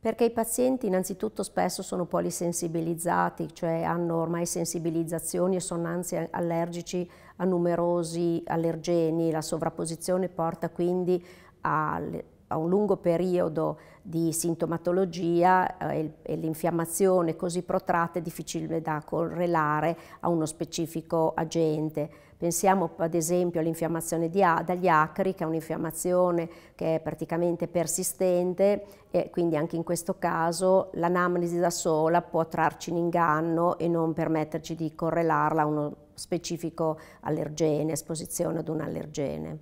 Perché i pazienti innanzitutto spesso sono polisensibilizzati, cioè hanno ormai sensibilizzazioni e sono anzi allergici a numerosi allergeni, la sovrapposizione porta quindi a a un lungo periodo di sintomatologia eh, e l'infiammazione così protratta è difficile da correlare a uno specifico agente. Pensiamo ad esempio all'infiammazione dagli acri, che è un'infiammazione che è praticamente persistente e quindi anche in questo caso l'anamnesi da sola può trarci in inganno e non permetterci di correlarla a uno specifico allergene, esposizione ad un allergene.